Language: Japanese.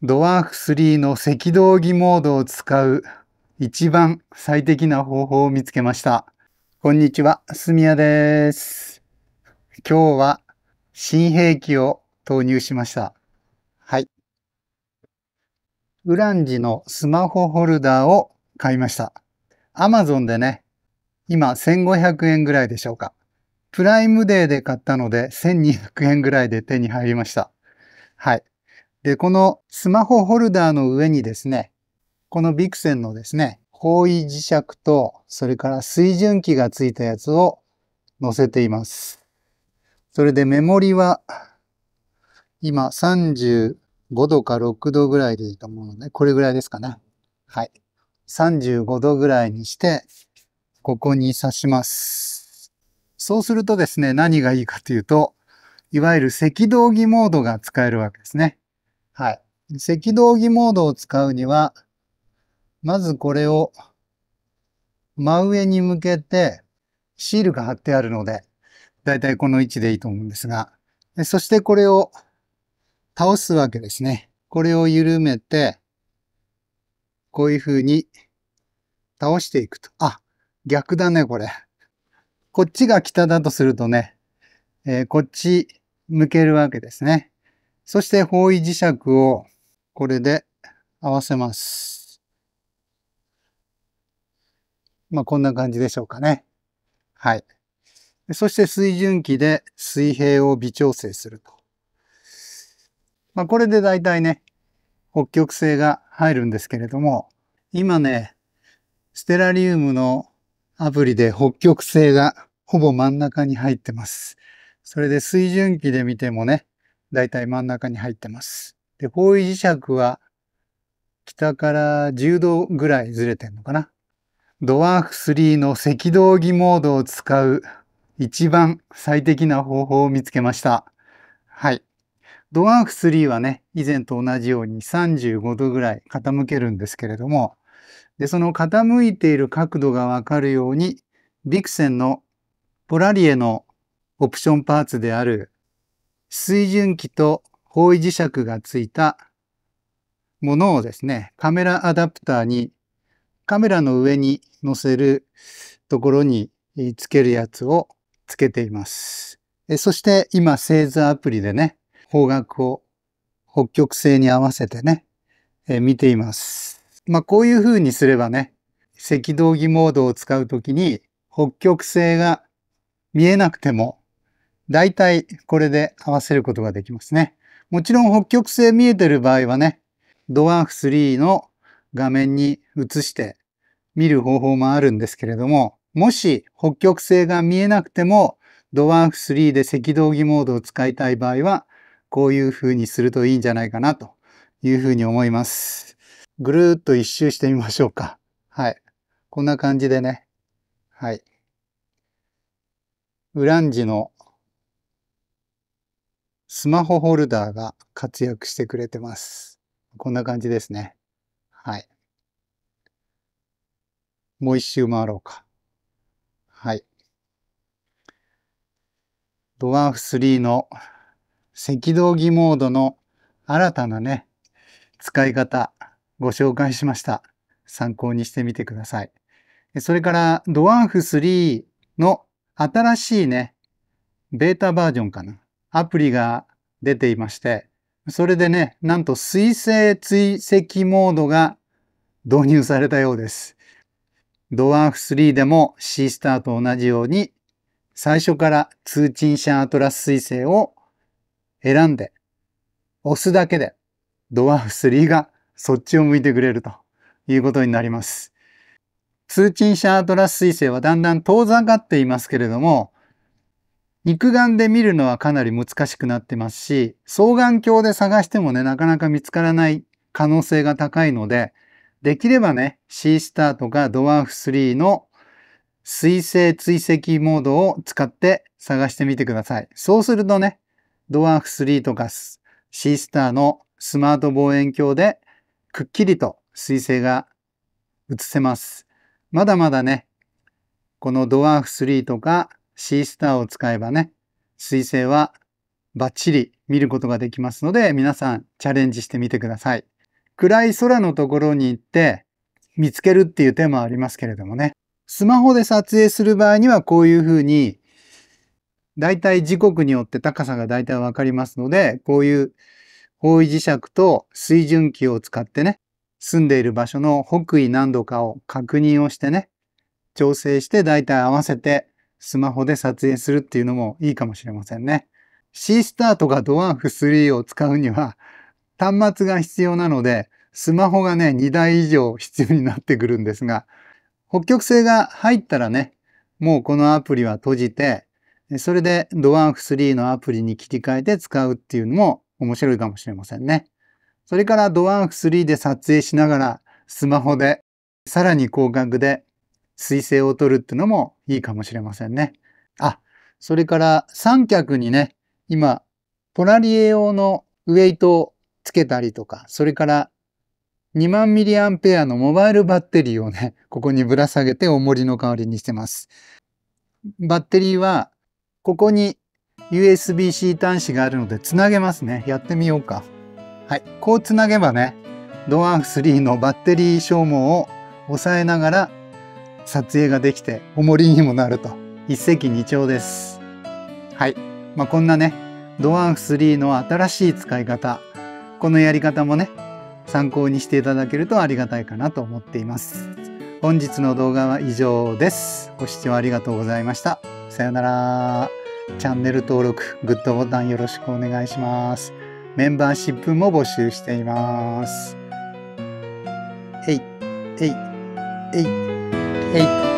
ドワーフ3の赤道儀モードを使う一番最適な方法を見つけました。こんにちは、すみやです。今日は新兵器を投入しました。はい。ウランジのスマホホルダーを買いました。Amazon でね、今1500円ぐらいでしょうか。プライムデーで買ったので1200円ぐらいで手に入りました。はい。で、このスマホホルダーの上にですね、このビクセンのですね、方位磁石と、それから水準器がついたやつを載せています。それでメモリは、今35度か6度ぐらいでいいと思うので、これぐらいですかね。はい。35度ぐらいにして、ここに刺します。そうするとですね、何がいいかというと、いわゆる赤道儀モードが使えるわけですね。はい。赤道儀モードを使うには、まずこれを真上に向けてシールが貼ってあるので、だいたいこの位置でいいと思うんですが、そしてこれを倒すわけですね。これを緩めて、こういう風に倒していくと。あ、逆だね、これ。こっちが北だとするとね、えー、こっち向けるわけですね。そして方位磁石をこれで合わせます。まあ、こんな感じでしょうかね。はい。そして水準器で水平を微調整すると。まあ、これで大体ね、北極星が入るんですけれども、今ね、ステラリウムのアプリで北極星がほぼ真ん中に入ってます。それで水準器で見てもね、だいたい真ん中に入ってます。で、方位磁石は北から10度ぐらいずれてんのかな。ドワーフ3の赤道儀モードを使う一番最適な方法を見つけました。はい。ドワーフ3はね、以前と同じように35度ぐらい傾けるんですけれども、で、その傾いている角度がわかるように、ビクセンのポラリエのオプションパーツである水準器と方位磁石がついたものをですね、カメラアダプターに、カメラの上に載せるところにつけるやつをつけています。そして今、製図アプリでね、方角を北極星に合わせてね、え見ています。まあ、こういう風にすればね、赤道儀モードを使うときに北極星が見えなくても大体これで合わせることができますね。もちろん北極星見えてる場合はね、ドワーフ3の画面に映して見る方法もあるんですけれども、もし北極星が見えなくてもドワーフ3で赤道儀モードを使いたい場合は、こういう風にするといいんじゃないかなという風に思います。ぐるーっと一周してみましょうか。はい。こんな感じでね。はい。ウランジのスマホホルダーが活躍してくれてます。こんな感じですね。はい。もう一周回ろうか。はい。ドワーフ3の赤道儀モードの新たなね、使い方ご紹介しました。参考にしてみてください。それからドワーフ3の新しいね、ベータバージョンかな。アプリが出ていまして、それでね、なんと水星追跡モードが導入されたようです。ドワーフ3でも C スターと同じように、最初から通勤者アトラス彗星を選んで、押すだけで、ドワーフ3がそっちを向いてくれるということになります。通勤者アトラス彗星はだんだん遠ざかっていますけれども、肉眼で見るのはかなり難しくなってますし、双眼鏡で探してもね、なかなか見つからない可能性が高いので、できればね、C スターとかドワーフ3の水星追跡モードを使って探してみてください。そうするとね、ドワーフ3とか C スターのスマート望遠鏡でくっきりと水星が映せます。まだまだね、このドワーフ3とかシースターを使えばね、彗星はバッチリ見ることができますので、皆さんチャレンジしてみてください。暗い空のところに行って見つけるっていう手もありますけれどもね。スマホで撮影する場合にはこういうふうに、だいたい時刻によって高さがだいたいわかりますので、こういう方位磁石と水準器を使ってね、住んでいる場所の北緯何度かを確認をしてね、調整してだいたい合わせてスマホで撮影するっていうのもいいかもしれませんね。C スタートがドワーフ3を使うには端末が必要なのでスマホがね2台以上必要になってくるんですが北極星が入ったらねもうこのアプリは閉じてそれでドワーフ3のアプリに切り替えて使うっていうのも面白いかもしれませんね。それからドワーフ3で撮影しながらスマホでさらに広角で水星を取るってのもいいかもしれませんね。あ、それから三脚にね、今、ポラリエ用のウェイトをつけたりとか、それから2万ミリアンペアのモバイルバッテリーをね、ここにぶら下げて重りの代わりにしてます。バッテリーは、ここに USB-C 端子があるのでつなげますね。やってみようか。はい。こうつなげばね、ドアンフ3のバッテリー消耗を抑えながら撮影ができておもりにもなると一石二鳥です。はい、まあ、こんなねドワーフ3の新しい使い方このやり方もね参考にしていただけるとありがたいかなと思っています。本日の動画は以上です。ご視聴ありがとうございました。さよなら。チャンネル登録、グッドボタンよろしくお願いします。メンバーシップも募集しています。えい、えい、えい。Hey.